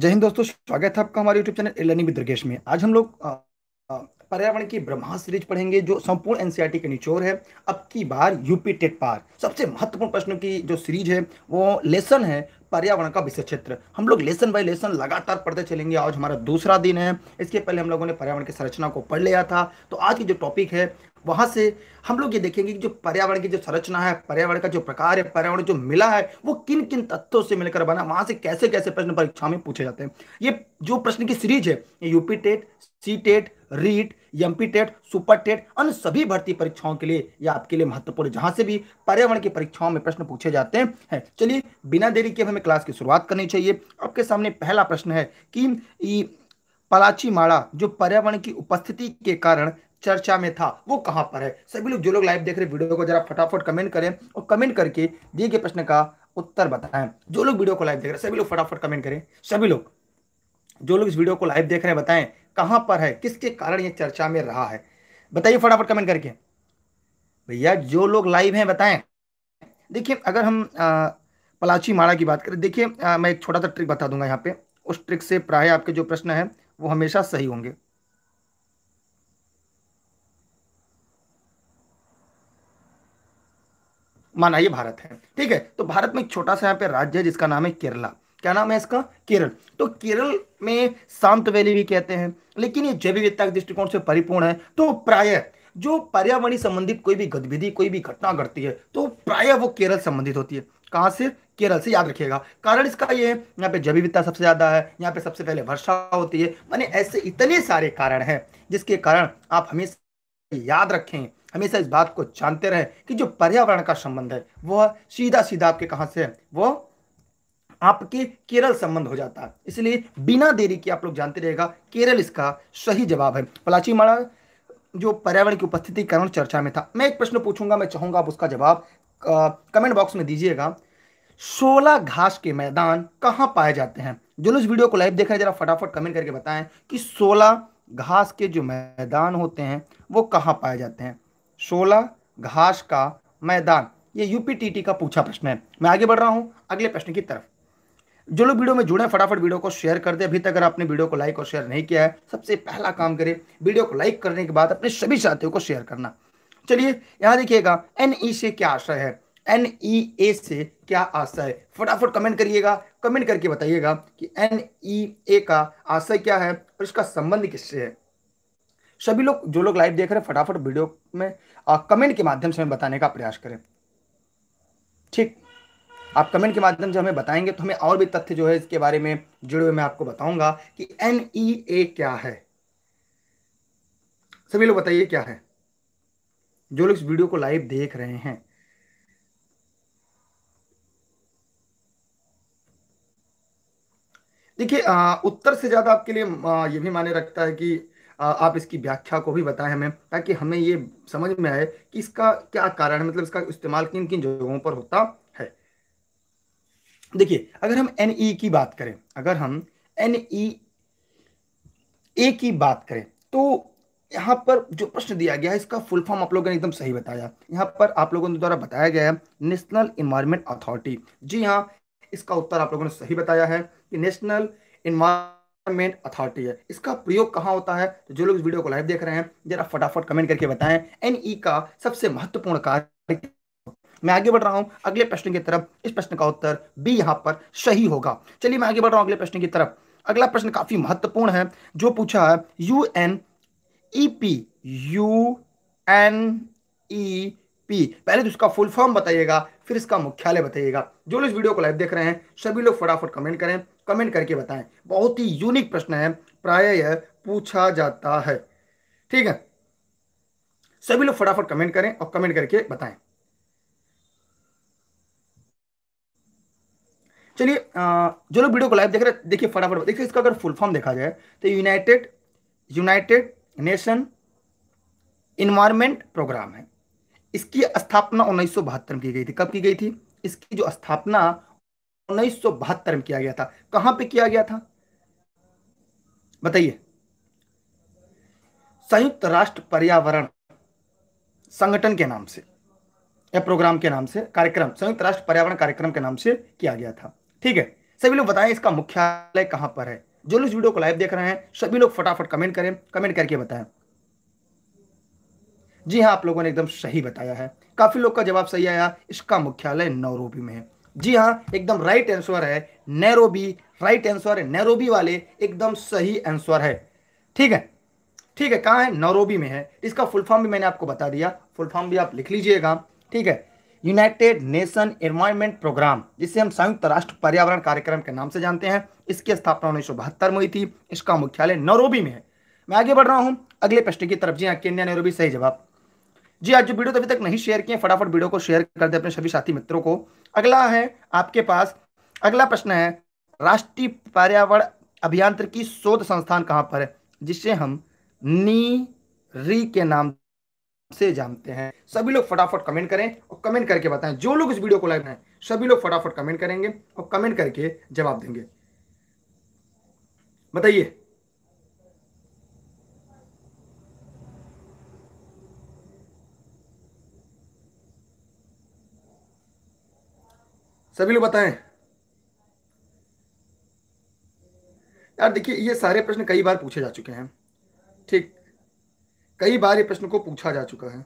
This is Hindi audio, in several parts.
जय हिंद दोस्तों स्वागत है आपका हमारे YouTube channel learning with Durgesh में आज हम लोग पर्यावरण की ब्रह्मा सीरीज पढ़ेंगे जो संपूर्ण एनसीईआरटी का निचोर है अब की बार यूपी टेट पार सबसे महत्वपूर्ण प्रश्नों की जो सीरीज है वो लेसन है पर्यावरण का विषय क्षेत्र हम लोग लेसन बाय लेसन लगातार पढ़ते चलेंगे आज हमारा दूसरा दिन है इसके पहले हम लोगों ने पर्यावरण की संरचना को पढ़ लिया था तो आज की जो टॉपिक है वहाँ से हम लोग ये देखेंगे कि जो पर्यावरण की जो संरचना है पर्यावरण का जो प्रकार है पर्यावरण जो मिला है वो किन किन तत्वों से मिलकर बना वहाँ से कैसे कैसे प्रश्न परीक्षा में पूछे जाते हैं ये जो प्रश्न की सीरीज है UP TET C TET REET MP TET super TET अन्य सभी भर्ती परीक्षाओं के लिए या आपके लिए महत्वपूर्ण जहां से भी पर्यावरण की परीक्षाओं में प्रश्न पूछे जाते हैं चलिए बिना देरी के हमें क्लास की शुरुआत करनी चाहिए आपके सामने पहला प्रश्न है कि पलाची माड़ा जो पर्यावरण की उपस्थिति के कारण चर्चा में था वो कहां पर है सभी लोग जो लोग लाइव देख रहे वीडियो को जरा फटाफट कमेंट करें और कमेंट करके दिए गए प्रश्न का उत्तर बताएं जो लोग वीडियो को लाइव देख रहे हैं सभी लोग फटाफट कमेंट करें सभी लोग जो लोग इस वीडियो को लाइव देख रहे हैं बताएं कहां पर है किसके कारण ये चर्चा में रहा है बताइए फटाफट कमेंट करके भैया जो लोग लाइव हैं बताएं देखिए अगर हम आ, पलाची माड़ा की बात करें देखिए मैं एक छोटा सा ट्रिक बता दूंगा यहाँ पे उस ट्रिक से प्राय आपके जो प्रश्न है वो हमेशा सही होंगे माना ये भारत है ठीक है तो भारत में एक छोटा सा यहाँ पे राज्य है जिसका नाम है केरला क्या नाम है इसका केरल तो केरल में शांत वैली भी कहते हैं लेकिन ये जैव विविधता के दृष्टिकोण से परिपूर्ण है तो प्राय जो पर्यावरण संबंधित कोई भी गतिविधि कोई भी घटना घटती है तो प्राय वो केरल संबंधित होती है कहाँ से केरल से याद रखिएगा कारण इसका ये है यहाँ पे जैव विविधता सबसे ज्यादा है यहाँ पे सबसे पहले वर्षा होती है मानी ऐसे इतने सारे कारण हैं जिसके कारण आप हमेशा याद रखें हमेशा इस बात को जानते रहें कि जो पर्यावरण का संबंध है वह सीधा सीधा आपके कहाँ से है वो आपके केरल संबंध हो जाता है इसलिए बिना देरी के आप लोग जानते रहेगा केरल इसका सही जवाब है पलाची माड़ा जो पर्यावरण की उपस्थिति कारण चर्चा में था मैं एक प्रश्न पूछूंगा मैं चाहूंगा आप उसका जवाब कमेंट बॉक्स में दीजिएगा सोलह घास के मैदान कहाँ पाए जाते हैं जो लोग वीडियो को लाइव देख रहे हैं जरा फटाफट कमेंट करके बताएं कि सोलह घास के जो मैदान होते हैं वो कहाँ पाए जाते हैं सोलह घास का मैदान ये यूपीटीटी का पूछा प्रश्न है मैं आगे बढ़ रहा हूं अगले प्रश्न की तरफ जो लोग वीडियो में जुड़े फटाफट वीडियो को शेयर कर दे अभी तक अगर आपने वीडियो को लाइक और शेयर नहीं किया है सबसे पहला काम करें वीडियो को लाइक करने के बाद अपने सभी साथियों को शेयर करना चलिए यहां देखिएगा एन ई e से क्या आशय है एन ई ए से क्या आशय है फटाफट कमेंट करिएगा कमेंट करके बताइएगा कि एन ई ए का आशय क्या है और इसका संबंध किससे है सभी लोग जो लोग लाइव देख रहे हैं फटाफट वीडियो में आ, कमेंट के माध्यम से हमें बताने का प्रयास करें ठीक आप कमेंट के माध्यम से हमें बताएंगे तो हमें और भी तथ्य जो है इसके बारे में जुड़े हुए मैं आपको बताऊंगा कि एन ई ए क्या है सभी लोग बताइए क्या है जो लोग इस वीडियो को लाइव देख रहे हैं देखिए उत्तर से ज्यादा आपके लिए आ, ये भी माने रखता है कि आप इसकी व्याख्या को भी बताएं हमें ताकि हमें ये समझ में आए कि इसका क्या कारण है मतलब इसका इस्तेमाल किन किन जगहों पर होता है देखिए अगर हम एन ई e की बात करें अगर हम एन ई ए की बात करें तो यहाँ पर जो प्रश्न दिया गया है इसका फुल फॉर्म आप लोगों ने एकदम सही बताया यहाँ पर आप लोगों द्वारा बताया गया है नेशनल इन्वायरमेंट अथॉरिटी जी हाँ इसका उत्तर आप लोगों ने सही बताया है कि नेशनल गवर्नमेंट अथॉरिटी है इसका प्रयोग कहाँ होता है तो जो लोग इस वीडियो को लाइव देख रहे हैं जरा फटाफट कमेंट करके बताएं एनई e का सबसे महत्वपूर्ण कार्य मैं आगे बढ़ रहा हूं अगले प्रश्न की तरफ इस प्रश्न का उत्तर बी यहां पर सही होगा चलिए मैं आगे बढ़ रहा हूं अगले प्रश्न की तरफ अगला प्रश्न काफी महत्वपूर्ण है जो पूछा है U N E P U N E P पहले तो इसका फुल फॉर्म बताइएगा फिर इसका मुख्यालय बताइएगा जो लोग इस वीडियो को लाइव देख रहे हैं सभी लोग फटाफट कमेंट करें कमेंट करके बताएं बहुत ही यूनिक प्रश्न है प्राय यह पूछा जाता है ठीक है सभी लोग फटाफट कमेंट करें और कमेंट करके बताएं चलिए जो लोग वीडियो को लाइव देख रहे देखिए फटाफट देखिए इसका अगर फुल फॉर्म देखा जाए तो United United Nation Environment Programme है इसकी स्थापना उन्नीस में की गई थी कब की गई थी इसकी जो स्थापना उन्नीस सौ बहत्तर में किया गया था कहां पे किया गया था बताइए संयुक्त राष्ट्र पर्यावरण संगठन के नाम से या प्रोग्राम के नाम से कार्यक्रम संयुक्त राष्ट्र पर्यावरण कार्यक्रम के नाम से किया गया था ठीक है सभी लोग बताएं इसका मुख्यालय कहां पर है जो लोग वीडियो को लाइव देख रहे हैं सभी लोग फटाफट कमेंट करें कमेंट करके बताएं जी हाँ आप लोगों ने एकदम सही बताया है काफी लोग का जवाब सही आया इसका मुख्यालय नौरोपी में है जी हाँ एकदम राइट आंसर है नैरोबी राइट आंसर है नैरोबी वाले एकदम सही आंसर है ठीक है ठीक है कहाँ है नैरोबी में है इसका फुल फॉर्म भी मैंने आपको बता दिया फुल फॉर्म भी आप लिख लीजिएगा ठीक है यूनाइटेड नेशन एनवायरमेंट प्रोग्राम जिसे हम संयुक्त राष्ट्र पर्यावरण कार्यक्रम के नाम से जानते हैं इसकी स्थापना उन्नीस में हुई थी इसका मुख्यालय नरोबी में है मैं आगे बढ़ रहा हूँ अगले प्रश्न की तरफ जी हाँ केन्या नैरोबी सही जवाब जी आज जो वीडियो अभी तक नहीं शेयर किए फटाफट वीडियो को शेयर कर दे अपने सभी साथी मित्रों को अगला है आपके पास अगला प्रश्न है राष्ट्रीय पर्यावरण अभियांत्रिकी शोध संस्थान कहाँ पर है जिसे हम नी री के नाम से जानते हैं सभी लोग फटाफट कमेंट करें और कमेंट करके बताएं जो लोग इस वीडियो को लाइक हैं सभी लोग फटाफट कमेंट करेंगे और कमेंट करके जवाब देंगे बताइए सभी लोग बताएं यार देखिए ये सारे प्रश्न कई बार पूछे जा चुके हैं ठीक कई बार ये प्रश्न को पूछा जा चुका है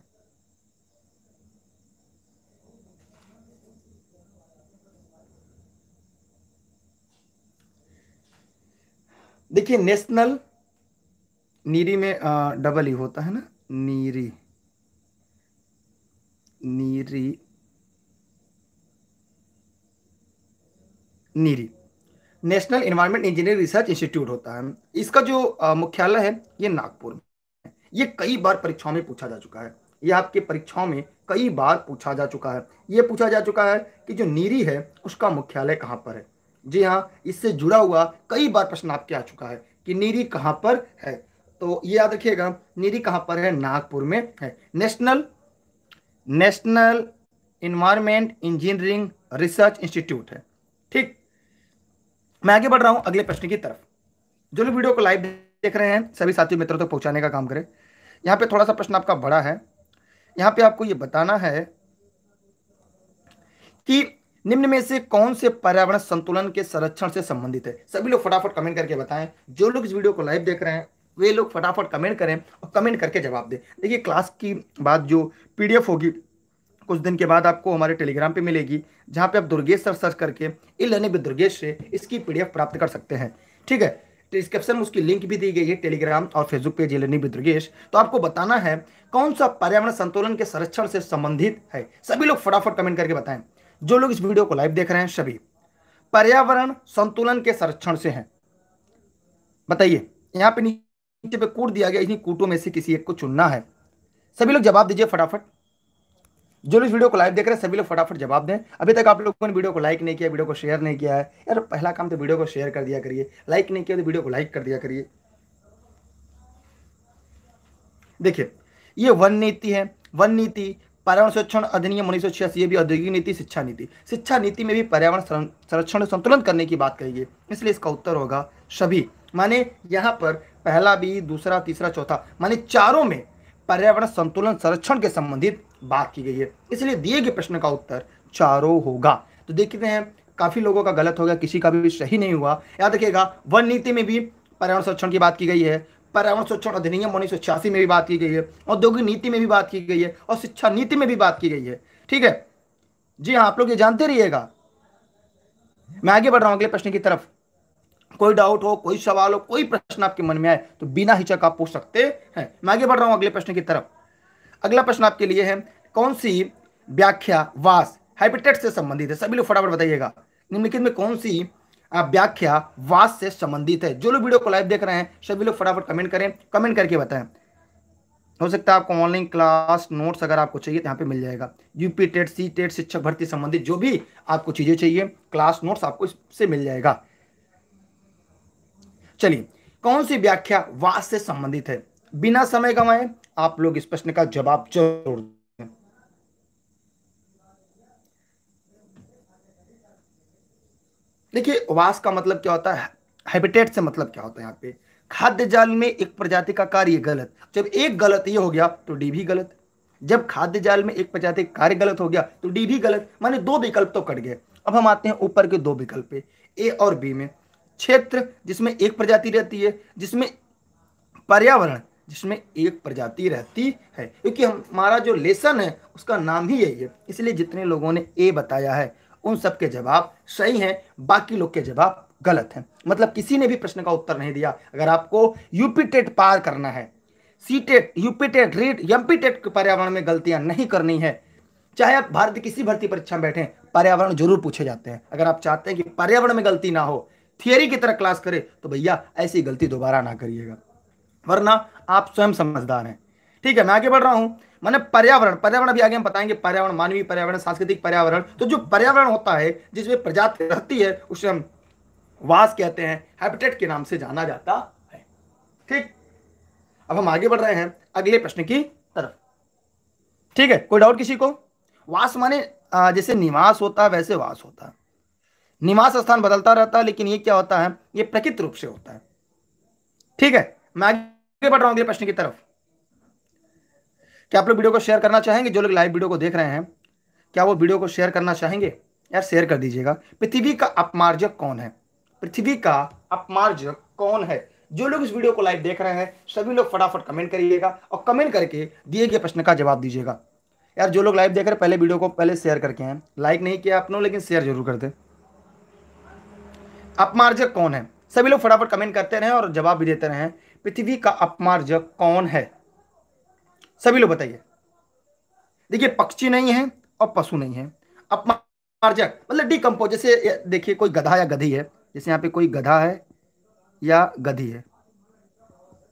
देखिए नेशनल नीरी में डबल ई होता है ना NEERI NEERI NEERI National Environment Engineering Research Institute होता है इसका जो मुख्यालय है ये नागपुर में ये कई बार परीक्षाओं में पूछा जा चुका है ये आपके परीक्षाओं में कई बार पूछा जा चुका है ये पूछा जा चुका है कि जो नीरी है उसका मुख्यालय कहाँ पर है जी हाँ इससे जुड़ा हुआ कई बार प्रश्न आपके आ चुका है कि नीरी कहाँ पर है तो ये याद रखिएगा नीरी कहाँ पर है नागपुर में है National National Environment Engineering Research Institute है ठीक मैं आगे बढ़ रहा हूं अगले प्रश्न की तरफ जो लोग वीडियो को लाइव देख रहे हैं सभी साथियों मित्रों तक तो पहुंचाने का काम करें यहाँ पे थोड़ा सा प्रश्न आपका बड़ा है यहाँ पे आपको यह बताना है कि निम्न में से कौन से पर्यावरण संतुलन के संरक्षण से संबंधित है सभी लोग फटाफट कमेंट करके बताएं जो लोग इस वीडियो को लाइव देख रहे हैं वे लोग फटाफट कमेंट करें और कमेंट करके जवाब दें देखिए क्लास की बात जो पीडीएफ होगी कुछ दिन के बाद आपको हमारे टेलीग्राम पे मिलेगी जहाँ पे आप दुर्गेश सर सर्च करके इन लर्निंग विद दुर्गेश से इसकी पीडीएफ प्राप्त कर सकते हैं ठीक है डिस्क्रिप्शन में उसकी लिंक भी दी गई है टेलीग्राम और Facebook page learning with Durgesh तो आपको बताना है कौन सा पर्यावरण संतुलन के संरक्षण से संबंधित है सभी लोग फटाफट कमेंट करके बताएं जो लोग इस वीडियो को लाइव देख रहे हैं सभी पर्यावरण संतुलन के संरक्षण से है बताइए यहाँ पे नीचे पे कूट दिया गया इन्हीं कूटों में से किसी एक को चुनना है सभी लोग जवाब दीजिए फटाफट जो लोग वीडियो को लाइव देख रहे हैं सभी लोग फटाफट जवाब दें अभी तक आप लोगों ने वीडियो को लाइक नहीं किया वीडियो को शेयर नहीं किया है यार पहला काम तो वीडियो को शेयर कर दिया करिए लाइक नहीं किया तो वीडियो को लाइक कर दिया करिए देखिए ये वन नीति है वन नीति पर्यावरण संरक्षण अधिनियम उन्नीस सौ छियासी ये भी औद्योगिक नीति शिक्षा नीति शिक्षा नीति में भी पर्यावरण संरक्षण संतुलन करने की बात कही इसलिए इसका उत्तर होगा सभी माने यहाँ पर पहला भी दूसरा तीसरा चौथा माने चारों में पर्यावरण संतुलन संरक्षण के संबंधित बात की गई है इसलिए दिए गए प्रश्न का उत्तर चारों होगा तो देखते हैं काफी लोगों का गलत हो गया किसी का भी सही नहीं हुआ याद रखिएगा वन नीति में भी पर्यावरण संरक्षण की बात की गई है पर्यावरण संरक्षण अधिनियम उन्नीस सौ छियासी में भी बात की गई है औद्योगिक नीति में भी बात की गई है और शिक्षा नीति में भी बात की गई है ठीक है जी हाँ आप लोग ये जानते रहिएगा मैं आगे बढ़ रहा हूं अगले प्रश्न की तरफ कोई डाउट हो कोई सवाल हो कोई प्रश्न आपके मन में आए तो बिना हिचक आप पूछ सकते हैं मैं आगे बढ़ रहा हूं अगले प्रश्न की तरफ अगला प्रश्न आपके लिए है कौन सी व्याख्या वास हैबिटेट से संबंधित है सभी लोग फटाफट बताइएगा निम्नलिखित में कौन सी व्याख्या वास से संबंधित है जो लोग वीडियो को लाइव देख रहे हैं सभी लोग फटाफट कमेंट करें कमेंट करके बताएं हो सकता है आपको ऑनलाइन क्लास नोट्स अगर आपको चाहिए तो यहाँ पे मिल जाएगा यूपी टेट सी टेट शिक्षक भर्ती संबंधित जो भी आपको चीज़ें चाहिए क्लास नोट्स आपको इससे मिल जाएगा चलिए कौन सी व्याख्या वाद से संबंधित है बिना समय गंवाए आप लोग इस प्रश्न का जवाब जरूर देखिए वास का मतलब क्या होता है हैबिटेट से मतलब क्या होता है यहाँ पे खाद्य जाल में एक प्रजाति का कार्य गलत जब एक गलत ये हो गया तो डी भी गलत जब खाद्य जाल में एक प्रजाति का कार्य गलत हो गया तो डी भी गलत माने दो विकल्प तो कट गए अब हम आते हैं ऊपर के दो विकल्प पे ए और बी में क्षेत्र जिसमें एक प्रजाति रहती है जिसमें पर्यावरण जिसमें एक प्रजाति रहती है क्योंकि हमारा जो लेसन है उसका नाम ही यही है इसलिए जितने लोगों ने ए बताया है उन सब के जवाब सही हैं बाकी लोग के जवाब गलत हैं मतलब किसी ने भी प्रश्न का उत्तर नहीं दिया अगर आपको यूपीटेट पार करना है सीटेट यूपीटेट रीट यमपीटेट के पर्यावरण में गलतियां नहीं करनी है चाहे आप भारत किसी भर्ती परीक्षा में बैठे पर्यावरण जरूर पूछे जाते हैं अगर आप चाहते हैं कि पर्यावरण में गलती ना हो थियरी की तरह क्लास करे तो भैया ऐसी गलती दोबारा ना करिएगा वरना आप स्वयं समझदार हैं ठीक है मैं आगे बढ़ रहा हूं मैंने पर्यावरण पर्यावरण भी आगे हम बताएंगे पर्यावरण मानवीय पर्यावरण सांस्कृतिक पर्यावरण तो जो पर्यावरण होता है जिसमें प्रजाति रहती है उसे हम वास कहते हैं हैबिटेट के नाम से जाना जाता है ठीक अब हम आगे बढ़ रहे हैं अगले प्रश्न की तरफ ठीक है कोई डाउट किसी को वास माने जैसे निवास होता है वैसे वास होता है निवास स्थान बदलता रहता है लेकिन ये क्या होता है ये प्रकृत रूप से होता है ठीक है मैं आगे बढ़ रहा हूं अगले प्रश्न की तरफ क्या आप लोग वीडियो को शेयर करना चाहेंगे जो लोग लाइव वीडियो को देख रहे हैं क्या वो वीडियो को शेयर करना चाहेंगे यार शेयर कर दीजिएगा पृथ्वी का अपमार्जक कौन है पृथ्वी का अपमार्जक कौन है जो लोग इस वीडियो को लाइव देख रहे हैं सभी लोग फटाफट कमेंट करिएगा और कमेंट करके दिए गए प्रश्न का जवाब दीजिएगा यार जो लोग लाइव देख रहे हैं पहले वीडियो को पहले शेयर करके हैं लाइक नहीं किया आपने लेकिन शेयर जरूर कर दें अपमार्जक कौन है सभी लोग फटाफट कमेंट करते रहे और जवाब भी देते रहे पृथ्वी का अपमार्जक कौन है सभी लोग बताइए देखिए पक्षी नहीं है और पशु नहीं है अपमार्जक मतलब डिकम्पोज जैसे देखिए कोई गधा या गधी है जैसे यहाँ पे कोई गधा है या गधी है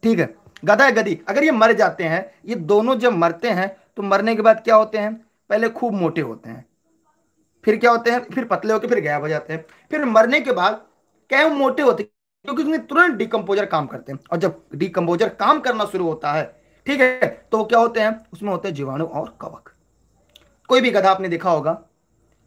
ठीक है गधा या गधी अगर ये मर जाते हैं ये दोनों जब मरते हैं तो मरने के बाद क्या होते हैं पहले खूब मोटे होते हैं फिर क्या होते हैं फिर पतले होकर फिर गायब हो जाते हैं फिर मरने के बाद क्या मोटे होते क्योंकि उसमें तुरंत डिकम्पोजर काम करते हैं और जब डिकम्पोजर काम करना शुरू होता है ठीक है तो क्या होते हैं उसमें होते हैं जीवाणु और कवक कोई भी गधा आपने देखा होगा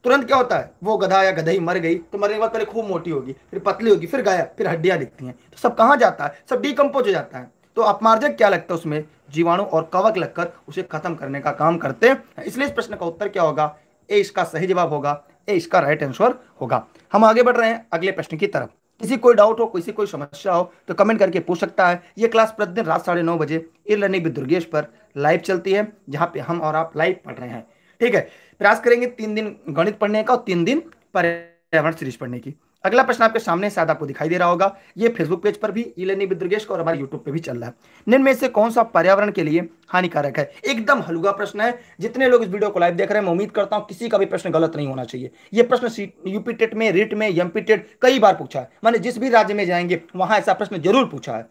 तुरंत क्या होता है वो गधा या गधई मर गई तो मरने के बाद पहले खूब मोटी होगी फिर पतली होगी फिर गायब फिर हड्डियां दिखती हैं तो सब कहाँ जाता है सब डिकम्पोज हो जाता है तो अपमार्जक क्या लगता है उसमें जीवाणु और कवक लगकर उसे खत्म करने का काम करते हैं इसलिए इस प्रश्न का उत्तर क्या होगा ए इसका सही जवाब होगा ए इसका राइट आंसर होगा हम आगे बढ़ रहे हैं अगले प्रश्न की तरफ किसी कोई डाउट हो किसी कोई समस्या हो तो कमेंट करके पूछ सकता है ये क्लास प्रतिदिन रात साढ़े नौ बजे ई लर्निंग विद दुर्गेश पर लाइव चलती है जहाँ पे हम और आप लाइव पढ़ रहे हैं ठीक है प्रयास करेंगे तीन दिन गणित पढ़ने का और तीन दिन पर्यावरण सीरीज पढ़ने की अगला प्रश्न आपके सामने शायद आपको दिखाई दे रहा होगा ये फेसबुक पेज पर भी ई लर्निंग और हमारे यूट्यूब पे भी चल रहा है निम्न में से कौन सा पर्यावरण के लिए हानिकारक है एकदम हलुगा प्रश्न है जितने लोग इस वीडियो को लाइव देख रहे हैं मैं उम्मीद करता हूँ किसी का भी प्रश्न गलत नहीं होना चाहिए ये प्रश्न यूपी टेट में रिट में एमपी टेट कई बार पूछा है मैंने जिस भी राज्य में जाएंगे वहां ऐसा प्रश्न जरूर पूछा है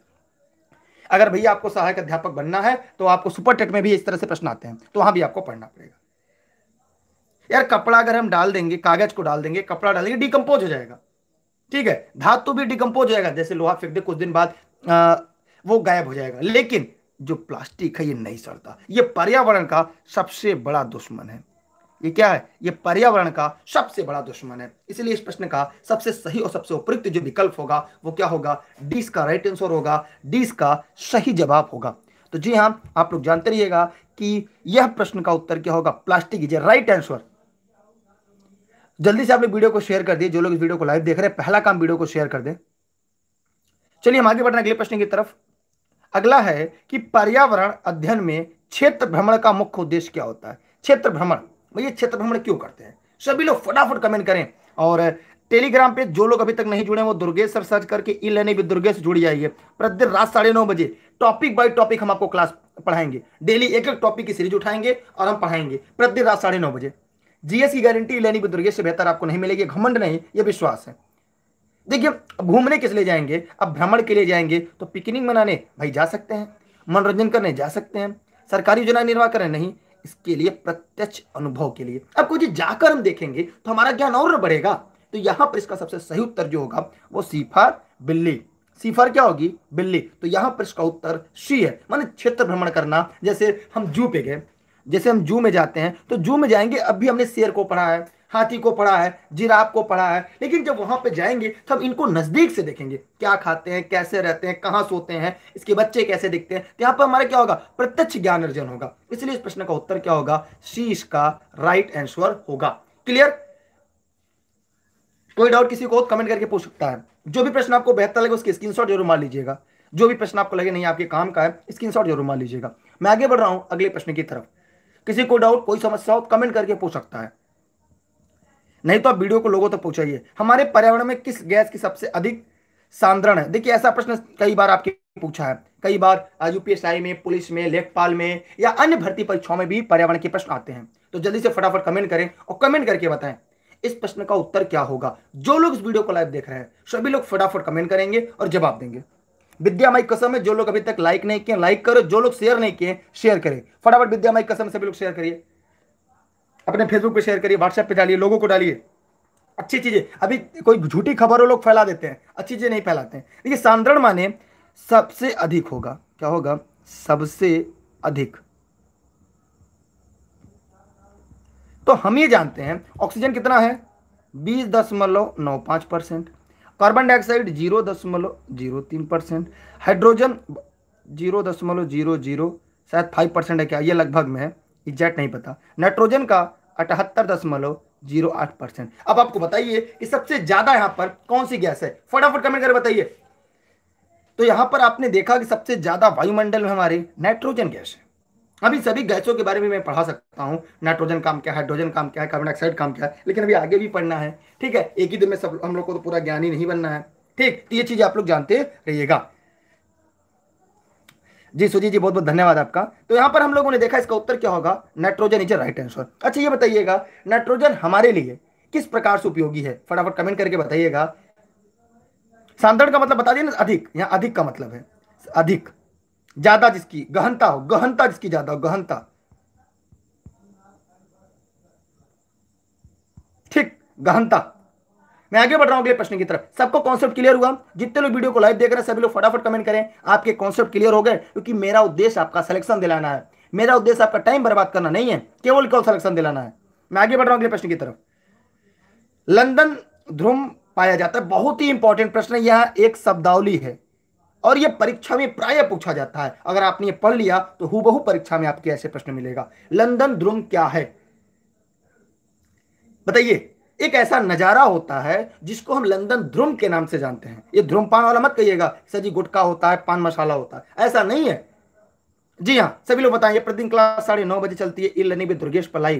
अगर भैया आपको सहायक अध्यापक बनना है तो आपको सुपर टेट में भी इस तरह से प्रश्न आते हैं तो वहां भी आपको पढ़ना पड़ेगा यार कपड़ा अगर हम डाल देंगे कागज को डाल देंगे कपड़ा डालेंगे डिकम्पोज हो जाएगा ठीक है धातु भी डिकम्पोज हो जाएगा जैसे लोहा फेंक दे कुछ दिन बाद आ, वो गायब हो जाएगा लेकिन जो प्लास्टिक है ये नहीं सड़ता ये पर्यावरण का सबसे बड़ा दुश्मन है ये क्या है ये पर्यावरण का सबसे बड़ा दुश्मन है इसलिए इस प्रश्न का सबसे सही और सबसे उपयुक्त जो विकल्प होगा वो क्या होगा डी का राइट आंसर होगा डीस का सही जवाब होगा तो जी हाँ आप लोग जानते रहिएगा कि यह प्रश्न का उत्तर क्या होगा plastic is a right answer जल्दी से आप लोग वीडियो को शेयर कर दिए जो लोग इस वीडियो को लाइव देख रहे हैं पहला काम वीडियो को शेयर कर दे चलिए हम आगे हैं अगले प्रश्न की तरफ अगला है कि पर्यावरण अध्ययन में क्षेत्र भ्रमण का मुख्य उद्देश्य क्या होता है क्षेत्र भ्रमण भैया क्षेत्र भ्रमण क्यों करते हैं सभी लोग फटाफट कमेंट करें और टेलीग्राम पे जो लोग अभी तक नहीं जुड़े वो दुर्गेश सर सर्च करके ई लेने भी दुर्गेश जुड़ जाइए प्रतिदिन रात साढ़े नौ बजे टॉपिक बाय टॉपिक हम आपको क्लास पढ़ाएंगे डेली एक एक टॉपिक की सीरीज उठाएंगे और हम पढ़ाएंगे प्रतिदिन रात साढ़े नौ बजे जीएस की गारंटी लेनी भी दुर्गेश से बेहतर आपको नहीं मिलेगी घमंड नहीं ये विश्वास है देखिए घूमने किस लिए जाएंगे अब भ्रमण के लिए जाएंगे तो पिकनिक मनाने भाई जा सकते हैं मनोरंजन करने जा सकते हैं सरकारी योजना निर्वाह करें नहीं इसके लिए प्रत्यक्ष अनुभव के लिए अब कुछ जाकर हम देखेंगे तो हमारा ज्ञान और बढ़ेगा तो यहां पर इसका सबसे सही उत्तर जो होगा वो सीफार बिल्ली सीफर क्या होगी बिल्ली तो यहां पर इसका उत्तर सी है माने क्षेत्र भ्रमण करना जैसे हम जू पे गए जैसे हम जू में जाते हैं तो जू में जाएंगे अब भी हमने शेर को पढ़ा है हाथी को पढ़ा है जिराफ को पढ़ा है लेकिन जब वहां पे जाएंगे तो हम इनको नजदीक से देखेंगे क्या खाते हैं कैसे रहते हैं कहाँ सोते हैं इसके बच्चे कैसे दिखते हैं तो यहाँ पर हमारा क्या होगा प्रत्यक्ष ज्ञान अर्जन होगा इसलिए इस प्रश्न का उत्तर क्या होगा शीश का राइट आंसर होगा क्लियर कोई डाउट किसी को कमेंट तो करके पूछ सकता है जो भी प्रश्न आपको बेहतर लगे उसकी शॉट जरूर मार लीजिएगा जो भी प्रश्न आपको लगे नहीं आपके काम का है शॉट जरूर मार लीजिएगा मैं आगे बढ़ रहा हूं अगले प्रश्न की तरफ किसी को डाउट कोई समस्या हो कमेंट करके पूछ सकता है नहीं तो आप वीडियो को लोगों तक तो पहुंचाइए हमारे पर्यावरण में किस गैस की सबसे अधिक सांद्रण है देखिए ऐसा प्रश्न कई बार आपके पूछा है कई बार यूपीएसआई में पुलिस में लेखपाल में या अन्य भर्ती परीक्षाओं में भी पर्यावरण के प्रश्न आते हैं तो जल्दी से फटाफट कमेंट करें और कमेंट करके बताएं इस प्रश्न का उत्तर क्या होगा जो लोग इस वीडियो को लाइव देख रहे हैं सभी लोग फटाफट कमेंट करेंगे और जवाब देंगे विद्या माई कसम है जो लोग अभी तक लाइक नहीं किए लाइक करो जो लोग शेयर नहीं किए शेयर करें फटाफट विद्या माई कसम सभी लोग शेयर करिए अपने फेसबुक पे शेयर करिए व्हाट्सएप पे डालिए लोगों को डालिए अच्छी चीजें अभी कोई झूठी खबरों लोग फैला देते हैं अच्छी चीजें नहीं फैलाते हैं देखिए सांद्रण माने सबसे अधिक होगा क्या होगा सबसे अधिक तो हम ये जानते हैं ऑक्सीजन कितना है बीस दशमलव नौ पांच परसेंट कार्बन डाइऑक्साइड जीरो दशमलव जीरो तीन परसेंट हाइड्रोजन जीरो दशमलव जीरो जीरो शायद फाइव परसेंट है क्या ये लगभग में है एग्जैक्ट नहीं पता नाइट्रोजन का अठहत्तर दशमलव जीरो आठ परसेंट अब आपको बताइए कि सबसे ज्यादा यहाँ पर कौन सी गैस है फटाफट कमेंट कर बताइए तो यहाँ पर आपने देखा कि सबसे ज्यादा वायुमंडल में हमारे नाइट्रोजन गैस है अभी सभी गैसों के बारे में मैं पढ़ा सकता हूँ नाइट्रोजन काम क्या है हाइड्रोजन काम क्या है कार्बन डाइऑक्साइड काम क्या है लेकिन अभी आगे भी पढ़ना है ठीक है एक ही दिन में सब हम लोग को तो पूरा ज्ञान ही नहीं बनना है ठीक तो ये चीज़ आप लोग जानते रहिएगा जी सुजीत जी बहुत बहुत धन्यवाद आपका तो यहाँ पर हम लोगों ने देखा इसका उत्तर क्या होगा nitrogen is a right answer अच्छा ये बताइएगा नाइट्रोजन हमारे लिए किस प्रकार से उपयोगी है फटाफट कमेंट करके बताइएगा सांद्रण का मतलब बता दिए ना अधिक यहाँ अधिक का मतलब है अधिक ज्यादा जिसकी गहनता हो गहनता जिसकी ज्यादा हो गहनता ठीक गहनता मैं आगे बढ़ रहा हूं अगले प्रश्न की तरफ सबको कॉन्सेप्ट क्लियर हुआ जितने लोग वीडियो को लाइव देख रहे हैं सभी लोग फटाफट कमेंट करें आपके कॉन्सेप्ट क्लियर हो गए क्योंकि मेरा उद्देश्य आपका सिलेक्शन दिलाना है मेरा उद्देश्य आपका टाइम बर्बाद करना नहीं है केवल केवल सिलेक्शन दिलाना है मैं आगे बढ़ रहा हूं अगले प्रश्न की तरफ लंदन ध्रुम पाया जाता है बहुत ही इंपॉर्टेंट प्रश्न यह एक शब्दावली है और ये परीक्षा में प्राय पूछा जाता है अगर आपने ये पढ़ लिया तो हूबहू परीक्षा में आपके ऐसे प्रश्न मिलेगा लंदन ध्रुव क्या है बताइए एक ऐसा नजारा होता है जिसको हम लंदन ध्रुव के नाम से जानते हैं ये ध्रुव पान वाला मत कहिएगा सर जी गुटका होता है पान मसाला होता है ऐसा नहीं है जी हाँ सभी लोग बताएं प्रतिदिन क्लास साढ़े नौ बजे चलती है इल विद दुर्गेश पलाई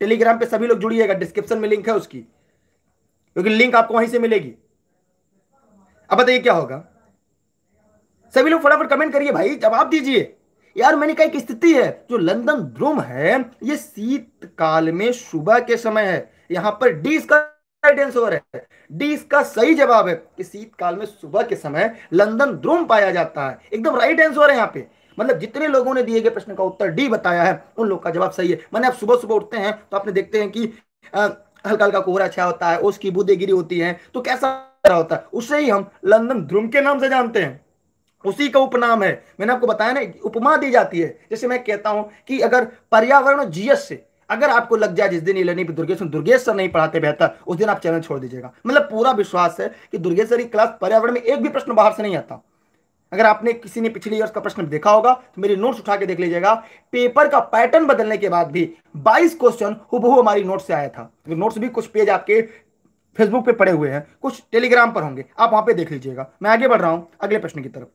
टेलीग्राम पे सभी लोग जुड़िएगा डिस्क्रिप्शन में लिंक है उसकी क्योंकि लिंक आपको वहीं से मिलेगी अब बताइए क्या होगा सभी लोग फटाफट कमेंट करिए भाई जवाब दीजिए यार मैंने कहा एक स्थिति है जो लंदन ध्रुम है ये शीतकाल में सुबह के समय है यहाँ पर डी इसका राइट आंसर है डी इसका सही जवाब है कि शीतकाल में सुबह के समय लंदन ध्रुम पाया जाता है एकदम राइट आंसर है यहाँ पे मतलब जितने लोगों ने दिए गए प्रश्न का उत्तर डी बताया है उन लोग का जवाब सही है मैंने आप सुबह सुबह उठते हैं तो आपने देखते हैं कि हल्का हल्का कोहरा छाया होता है उसकी बूंदेगिरी होती है तो कैसा होता है उसे ही हम लंदन ध्रुम के नाम से जानते हैं उसी का उपनाम है मैंने आपको बताया ना उपमा दी जाती है जैसे मैं कहता हूं कि अगर पर्यावरण जीएस से अगर आपको लग जाए जिस दिन ये दुर्गेश दुर्गेश सर नहीं पढ़ाते बेहतर उस दिन आप चैनल छोड़ दीजिएगा मतलब पूरा विश्वास है कि दुर्गेश सर की क्लास पर्यावरण में एक भी प्रश्न बाहर से नहीं आता अगर आपने किसी ने पिछले ईयर का प्रश्न देखा होगा तो मेरी नोट्स उठा के देख लीजिएगा पेपर का पैटर्न बदलने के बाद भी 22 क्वेश्चन हुबहू हमारी नोट से आया था तो नोट्स भी कुछ पेज आपके फेसबुक पे पड़े हुए हैं कुछ टेलीग्राम पर होंगे आप वहां पे देख लीजिएगा मैं आगे बढ़ रहा हूं अगले प्रश्न की तरफ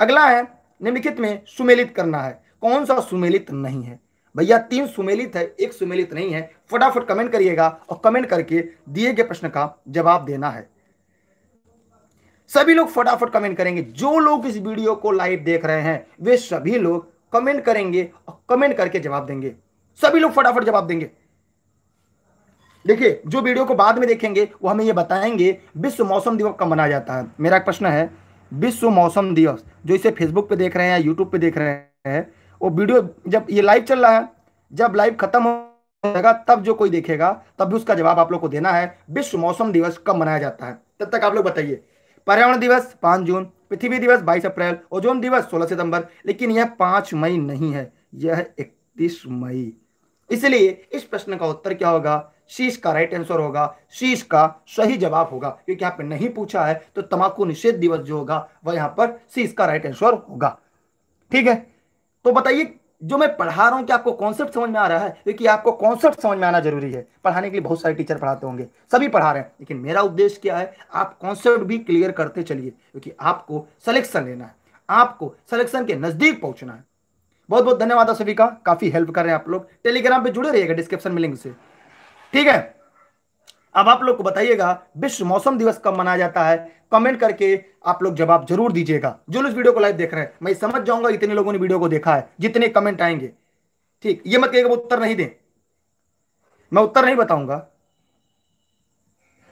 अगला है निम्नलिखित में सुमेलित करना है कौन सा सुमेलित नहीं है भैया तीन सुमेलित है एक सुमेलित नहीं है फटाफट कमेंट करिएगा और कमेंट करके दिए गए प्रश्न का जवाब देना है सभी लोग फटाफट कमेंट करेंगे जो लोग इस वीडियो को लाइव देख रहे हैं वे सभी लोग कमेंट करेंगे और कमेंट करके जवाब देंगे सभी लोग फटाफट जवाब देंगे देखिए जो वीडियो को बाद में देखेंगे वो हमें ये बताएंगे विश्व मौसम दिवस कब मनाया जाता है मेरा प्रश्न है विश्व मौसम दिवस जो इसे फेसबुक पे देख रहे हैं यूट्यूब पे देख रहे हैं वो वीडियो जब ये लाइव चल रहा है जब लाइव खत्म हो जाएगा तब जो कोई देखेगा तब भी उसका जवाब आप लोग को देना है विश्व मौसम दिवस कब मनाया जाता है तब तक आप लोग बताइए पर्यावरण दिवस पाँच जून पृथ्वी दिवस बाईस अप्रैल ओजोन दिवस सोलह सितंबर लेकिन यह पाँच मई नहीं है यह इकतीस मई इसलिए इस प्रश्न का उत्तर क्या होगा शीश का राइट आंसर होगा शीश का सही जवाब होगा क्योंकि यहाँ पे नहीं पूछा है तो तमाकू निषेध दिवस जो होगा वह यहाँ पर शीश का राइट आंसर होगा ठीक है तो बताइए जो मैं पढ़ा रहा हूं कि आपको कॉन्सेप्ट समझ में आ रहा है क्योंकि आपको कॉन्सेप्ट समझ में आना जरूरी है पढ़ाने के लिए बहुत सारे टीचर पढ़ाते होंगे सभी पढ़ा रहे हैं लेकिन मेरा उद्देश्य क्या है आप कॉन्सेप्ट भी क्लियर करते चलिए क्योंकि आपको सलेक्शन लेना है आपको सलेक्शन के नजदीक पहुंचना है बहुत बहुत धन्यवाद सभी का काफी हेल्प कर रहे हैं आप लोग टेलीग्राम पे जुड़े रहिएगा डिस्क्रिप्शन में लिंक से ठीक है अब आप लोग को बताइएगा विश्व मौसम दिवस कब मनाया जाता है कमेंट करके आप लोग जवाब जरूर दीजिएगा जो लोग वीडियो को लाइव देख रहे हैं मैं समझ जाऊंगा इतने लोगों ने वीडियो को देखा है जितने कमेंट आएंगे ठीक ये मत कहिएगा उत्तर नहीं दें मैं उत्तर नहीं बताऊंगा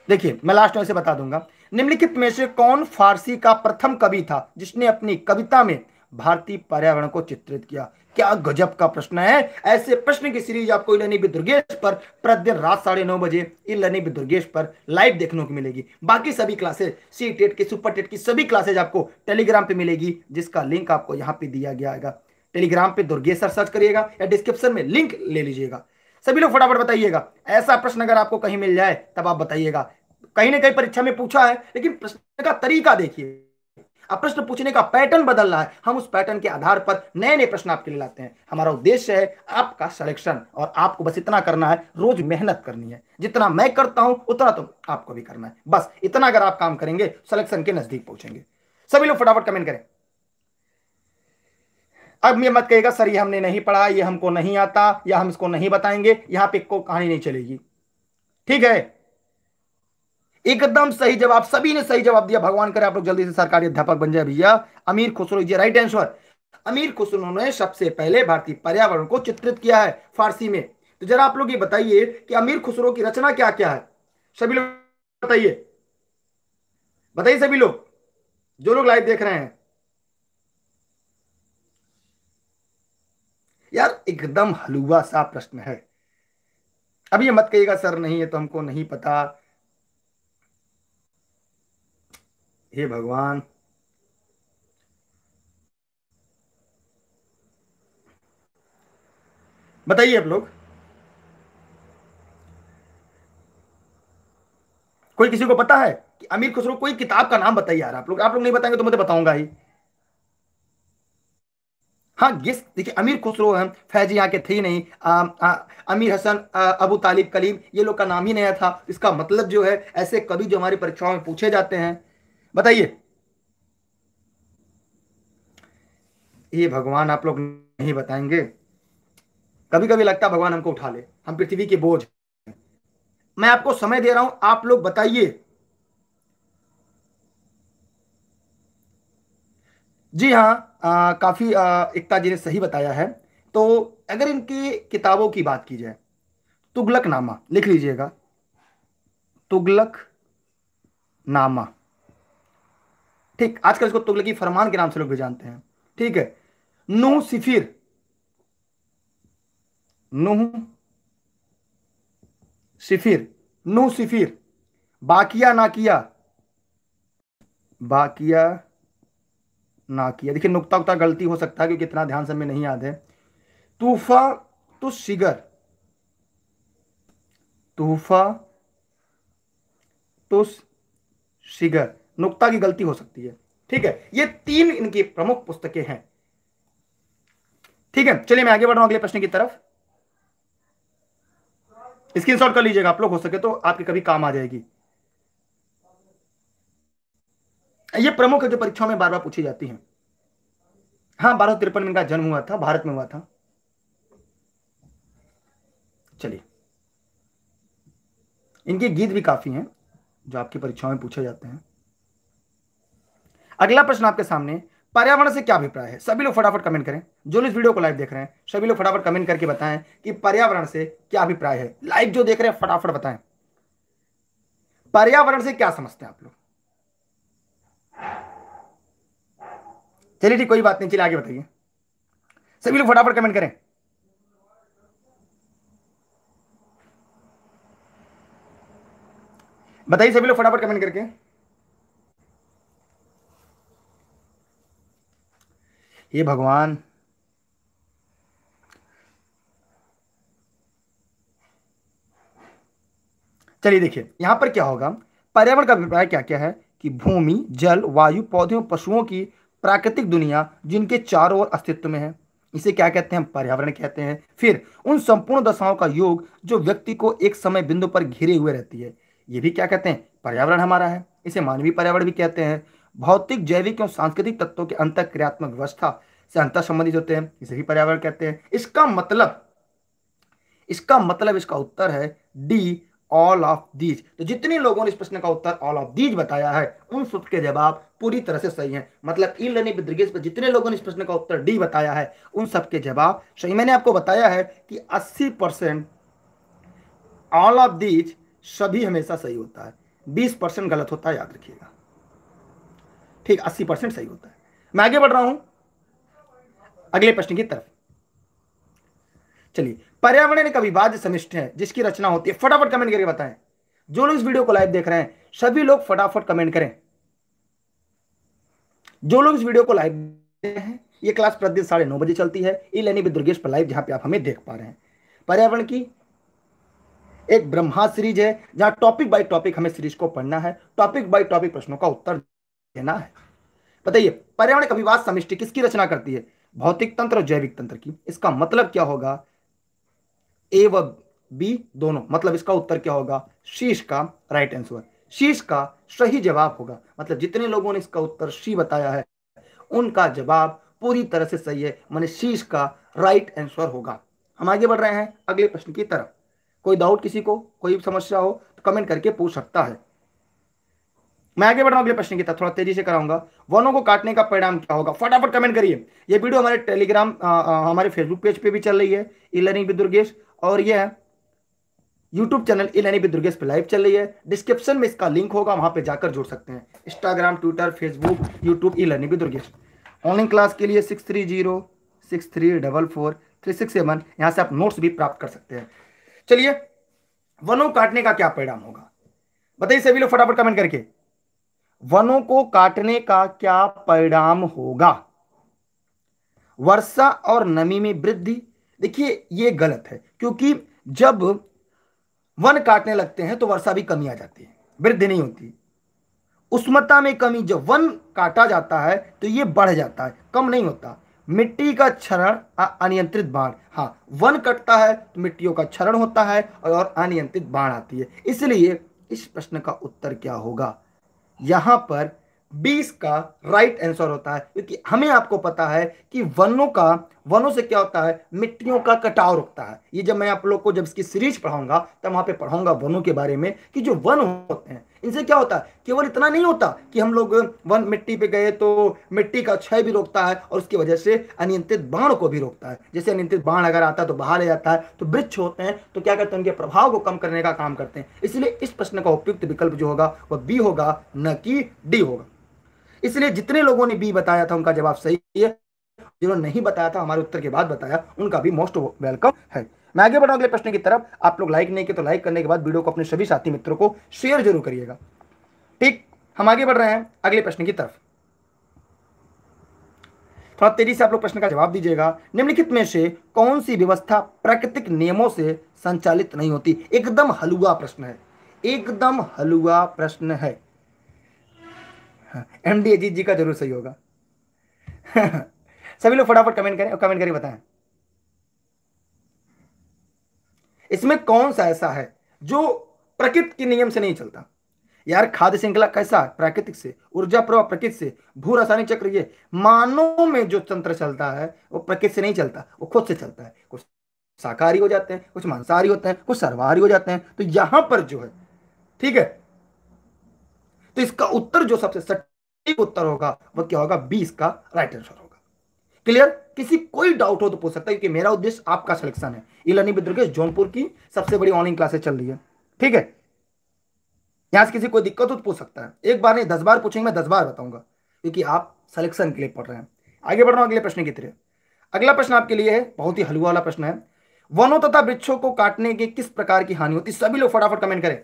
देखिए मैं लास्ट में से बता दूंगा निम्नलिखित में से कौन फारसी का प्रथम कवि था जिसने अपनी कविता में भारतीय पर्यावरण को चित्रित किया क्या गजब का प्रश्न है ऐसे प्रश्न की सीरीज आपको इलानी भी दुर्गेश पर प्रतिदिन रात साढ़े नौ बजे इलानी भी दुर्गेश पर लाइव देखने को मिलेगी बाकी सभी क्लासेज सी टेट की सुपर टेट की सभी क्लासेज आपको टेलीग्राम पे मिलेगी जिसका लिंक आपको यहाँ पे दिया गया है टेलीग्राम पे दुर्गेश सर सर्च करिएगा या डिस्क्रिप्शन में लिंक ले लीजिएगा सभी लोग फटाफट बताइएगा ऐसा प्रश्न अगर आपको कहीं मिल जाए तब आप बताइएगा कहीं ना कहीं परीक्षा में पूछा है लेकिन प्रश्न का तरीका देखिए अब प्रश्न पूछने का पैटर्न बदलना है हम उस पैटर्न के आधार पर नए नए प्रश्न आपके लिए लाते हैं हमारा उद्देश्य है आपका सिलेक्शन और आपको बस इतना करना है रोज मेहनत करनी है जितना मैं करता हूं उतना तो आपको भी करना है बस इतना अगर आप काम करेंगे सिलेक्शन के नजदीक पहुंचेंगे सभी लोग फटाफट कमेंट करें अब ये मत कहेगा सर ये हमने नहीं पढ़ा ये हमको नहीं आता या हम इसको नहीं बताएंगे यहां पर कहानी नहीं चलेगी ठीक है एकदम सही जवाब सभी ने सही जवाब दिया भगवान करे आप लोग जल्दी से सरकारी अध्यापक बन जाए भैया अमीर खुसरो राइट आंसर अमीर खुसरो ने सबसे पहले भारतीय पर्यावरण को चित्रित किया है फारसी में तो जरा आप लोग ये बताइए कि अमीर खुसरो की रचना क्या क्या है सभी लोग बताइए बताइए सभी लोग जो लोग लाइव देख रहे हैं यार एकदम हलुआ सा प्रश्न है अभी ये मत कहिएगा सर नहीं है तो हमको नहीं पता हे भगवान बताइए आप लोग कोई किसी को पता है कि अमीर खुसरो कोई किताब का नाम बताइए यार आप लोग आप लोग नहीं बताएंगे तो मैं तो बताऊंगा ही हाँ गिस देखिए अमीर खुसरो हैं फैज यहाँ के थे ही नहीं आ, आ, अमीर हसन आ, अबू तालिब कलीम ये लोग का नाम ही नया था इसका मतलब जो है ऐसे कभी जो हमारी परीक्षाओं में पूछे जाते हैं बताइए ये भगवान आप लोग नहीं बताएंगे कभी कभी लगता भगवान हमको उठा ले हम पृथ्वी के बोझ मैं आपको समय दे रहा हूं आप लोग बताइए जी हाँ आ, काफी एकता जी ने सही बताया है तो अगर इनकी किताबों की बात की जाए तुगलक नामा लिख लीजिएगा तुगलक नामा ठीक आजकल इसको तुगलकी फरमान के नाम से लोग भी जानते हैं ठीक है नू सिफिर नूह सिफिर नू सिफिर बाकिया किया बाकिया किया देखिए नुकता उकता गलती हो सकता है क्योंकि इतना ध्यान से हमें नहीं याद है तूफा तो सिगर तूफा तो सिगर नुक्ता की गलती हो सकती है ठीक है ये तीन इनकी प्रमुख पुस्तकें हैं ठीक है चलिए मैं आगे बढ़ रहा हूं अगले प्रश्न की तरफ स्क्रीनशॉट कर लीजिएगा आप लोग हो सके तो आपके कभी काम आ जाएगी ये प्रमुख जो परीक्षाओं में बार बार पूछी जाती हैं हाँ बारह सौ तिरपन में इनका जन्म हुआ था भारत में हुआ था चलिए इनके गीत भी काफी हैं जो आपकी परीक्षाओं में पूछे जाते हैं अगला प्रश्न आपके सामने पर्यावरण से क्या अभिप्राय है सभी लोग फटाफट कमेंट करें जो इस वीडियो को लाइव देख रहे हैं सभी लोग फटाफट कमेंट करके बताएं कि पर्यावरण से क्या अभिप्राय है लाइव जो देख रहे हैं फटाफट बताएं पर्यावरण से क्या समझते हैं आप लोग चलिए ठीक कोई बात नहीं चलिए आगे बताइए सभी लोग फटाफट कमेंट करें बताइए सभी लोग फटाफट कमेंट करके ये भगवान चलिए देखिए यहां पर क्या होगा पर्यावरण का अभिप्राय क्या क्या है कि भूमि जल वायु पौधे और पशुओं की प्राकृतिक दुनिया जिनके चारों ओर अस्तित्व में है इसे क्या कहते हैं पर्यावरण कहते हैं फिर उन संपूर्ण दशाओं का योग जो व्यक्ति को एक समय बिंदु पर घिरे हुए रहती है ये भी क्या कहते हैं पर्यावरण हमारा है इसे मानवीय पर्यावरण भी कहते हैं भौतिक जैविक एवं सांस्कृतिक तत्वों के अंतर क्रियात्मक व्यवस्था से अंतर संबंधित होते हैं इसे ही पर्यावरण कहते हैं इसका मतलब इसका मतलब इसका उत्तर है डी ऑल ऑफ दीज तो जितने लोगों ने इस प्रश्न का उत्तर ऑल ऑफ दीज बताया है उन सब के जवाब पूरी तरह से सही हैं मतलब इन लर्निंग पर जितने लोगों ने इस प्रश्न का उत्तर डी बताया है उन सब के जवाब सही मैंने आपको बताया है कि 80 परसेंट ऑल ऑफ दीज सभी हमेशा सही होता है 20 परसेंट गलत होता है याद रखिएगा ठीक अस्सी परसेंट सही होता है मैं आगे बढ़ रहा हूं अगले प्रश्न की तरफ चलिए पर्यावरण एक अविभाज्य समिष्ट है जिसकी रचना होती है फटाफट कमेंट करके बताएं जो लोग इस वीडियो को लाइव देख रहे हैं सभी लोग फटाफट कमेंट करें जो लोग इस वीडियो को लाइव हैं ये क्लास प्रतिदिन साढ़े नौ बजे चलती है ई लेनी भी दुर्गेश पर लाइव जहां पे आप हमें देख पा रहे हैं पर्यावरण की एक ब्रह्मा सीरीज है जहां टॉपिक बाय टॉपिक हमें सीरीज को पढ़ना है टॉपिक बाय टॉपिक प्रश्नों का उत्तर कहना है बताइए पर्यावरण अभिवाद समिष्टि किसकी रचना करती है भौतिक तंत्र और जैविक तंत्र की इसका मतलब क्या होगा ए व बी दोनों मतलब इसका उत्तर क्या होगा शीश का राइट आंसर शीश का सही जवाब होगा मतलब जितने लोगों ने इसका उत्तर शी बताया है उनका जवाब पूरी तरह से सही है मैंने शीश का राइट आंसर होगा हम आगे बढ़ रहे हैं अगले प्रश्न की तरफ कोई डाउट किसी को कोई समस्या हो तो कमेंट करके पूछ सकता है मैं आगे बढ़ाऊँ अगले प्रश्न की तरफ थोड़ा तेजी से कराऊंगा वनों को काटने का परिणाम क्या होगा फटाफट कमेंट करिए ये वीडियो हमारे टेलीग्राम हमारे फेसबुक पेज पे भी चल रही है ई विद दुर्गेश और ये YouTube channel e learning with Durgesh पे लाइव चल रही है डिस्क्रिप्शन में इसका लिंक होगा वहाँ पर जाकर जुड़ सकते हैं Instagram Twitter Facebook YouTube e learning with Durgesh online class के लिए six three zero six three double four three six seven यहाँ से आप नोट्स भी प्राप्त कर सकते हैं चलिए वनों काटने का क्या परिणाम होगा बताइए सभी लोग फटाफट कमेंट करके वनों को काटने का क्या परिणाम होगा वर्षा और नमी में वृद्धि देखिए ये गलत है क्योंकि जब वन काटने लगते हैं तो वर्षा भी कमी आ जाती है वृद्धि नहीं होती उष्मता में कमी जब वन काटा जाता है तो ये बढ़ जाता है कम नहीं होता मिट्टी का क्षरण अनियंत्रित बाढ़ हाँ वन कटता है तो मिट्टियों का क्षरण होता है और अनियंत्रित बाढ़ आती है इसलिए इस प्रश्न का उत्तर क्या होगा यहां पर बीस का राइट आंसर होता है क्योंकि हमें आपको पता है कि वनों का वनों से क्या होता है मिट्टियों का कटाव रुकता है ये जब मैं आप लोग को जब इसकी सीरीज पढ़ाऊंगा तब वहां पे पढ़ाऊंगा वनों के बारे में कि जो वन होते हैं इनसे क्या होता है केवल इतना नहीं होता कि हम लोग वन मिट्टी पे गए तो मिट्टी का क्षय भी रोकता है और उसकी वजह से अनियंत्रित बाण को भी रोकता है जैसे अनियंत्रित बाण अगर आता है तो बाहर ले जाता है तो वृक्ष होते हैं तो क्या करते हैं उनके प्रभाव को कम करने का काम करते हैं इसलिए इस प्रश्न का उपयुक्त विकल्प जो होगा वह बी होगा न कि डी होगा इसलिए जितने लोगों ने बी बताया था उनका जवाब सही है जिन्होंने नहीं बताया था हमारे उत्तर के बाद बताया उनका भी मोस्ट वेलकम है मैं आगे बढ़ा अगले प्रश्न की तरफ आप लोग लाइक नहीं किए तो लाइक करने के बाद वीडियो को अपने सभी साथी मित्रों को शेयर जरूर करिएगा ठीक हम आगे बढ़ रहे हैं अगले प्रश्न की तरफ थोड़ा तेजी से आप लोग प्रश्न का जवाब दीजिएगा निम्नलिखित में से कौन सी व्यवस्था प्राकृतिक नियमों से संचालित नहीं होती एकदम हलुआ प्रश्न है एकदम हलुआ प्रश्न है एमडी अजीत जी का जरूर सही होगा सभी लोग फटाफट कमेंट करें कमेंट करके बताएं इसमें कौन सा ऐसा है जो प्रकृति के नियम से नहीं चलता यार खाद्य श्रृंखला कैसा है प्राकृतिक से ऊर्जा प्रवाह प्रकृति से भू रासायनिक चक्र ये मानव में जो तंत्र चलता है वो प्रकृति से नहीं चलता वो खुद से चलता है कुछ शाकाहारी हो जाते हैं कुछ मांसाहारी होते हैं कुछ सर्वाहारी हो जाते हैं तो यहां पर जो है ठीक है तो इसका उत्तर जो सबसे सटीक उत्तर होगा वह क्या होगा बीस का राइट आंसर होगा क्लियर किसी कोई डाउट हो तो पूछ सकता है क्योंकि मेरा उद्देश्य आपका सिलेक्शन है ई लर्निंग विद जौनपुर की सबसे बड़ी ऑनलाइन क्लासेस चल रही है ठीक है यहां से किसी कोई दिक्कत हो तो पूछ सकता है एक बार नहीं दस बार पूछेंगे मैं दस बार बताऊंगा क्योंकि आप सिलेक्शन के लिए पढ़ रहे हैं आगे बढ़ रहा अगले प्रश्न की तरह अगला प्रश्न आपके लिए है बहुत ही हलुआ वाला प्रश्न है वनों तथा वृक्षों को काटने के किस प्रकार की हानि होती सभी लोग फटाफट कमेंट करें